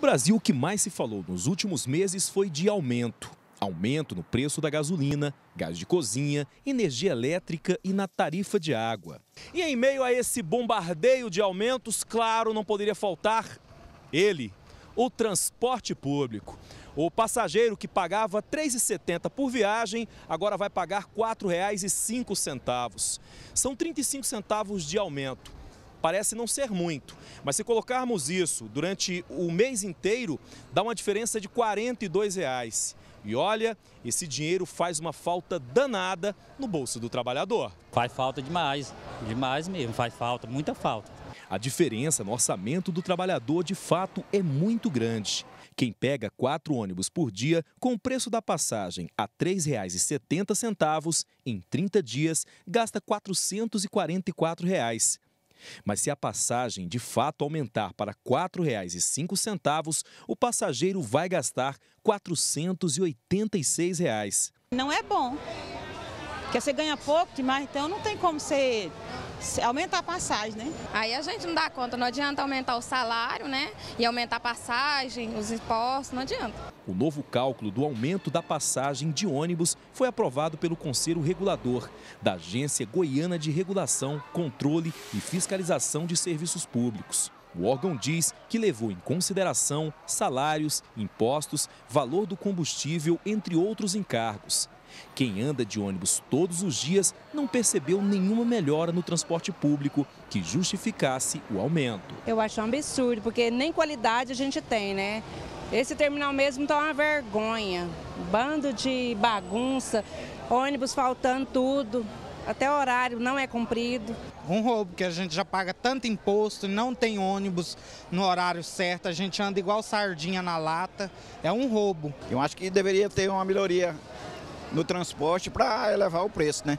No Brasil, o que mais se falou nos últimos meses foi de aumento. Aumento no preço da gasolina, gás de cozinha, energia elétrica e na tarifa de água. E em meio a esse bombardeio de aumentos, claro, não poderia faltar ele, o transporte público. O passageiro que pagava R$ 3,70 por viagem, agora vai pagar R$ 4,05. São 35 centavos de aumento parece não ser muito, mas se colocarmos isso durante o mês inteiro, dá uma diferença de R$ 42. Reais. E olha, esse dinheiro faz uma falta danada no bolso do trabalhador. Faz falta demais, demais mesmo, faz falta, muita falta. A diferença no orçamento do trabalhador de fato é muito grande. Quem pega quatro ônibus por dia, com o preço da passagem a R$ 3,70, em 30 dias, gasta R$ 444. Reais. Mas se a passagem de fato aumentar para R$ 4,05, o passageiro vai gastar R$ 486. Reais. Não é bom, porque você ganha pouco demais, então não tem como você aumentar a passagem, né? Aí a gente não dá conta, não adianta aumentar o salário, né? E aumentar a passagem, os impostos, não adianta. O novo cálculo do aumento da passagem de ônibus foi aprovado pelo Conselho Regulador da Agência Goiana de Regulação, Controle e Fiscalização de Serviços Públicos. O órgão diz que levou em consideração salários, impostos, valor do combustível, entre outros encargos. Quem anda de ônibus todos os dias não percebeu nenhuma melhora no transporte público que justificasse o aumento. Eu acho um absurdo, porque nem qualidade a gente tem, né? Esse terminal mesmo está uma vergonha. Bando de bagunça, ônibus faltando tudo, até horário não é cumprido. Um roubo, que a gente já paga tanto imposto, não tem ônibus no horário certo, a gente anda igual sardinha na lata. É um roubo. Eu acho que deveria ter uma melhoria no transporte para elevar o preço, né?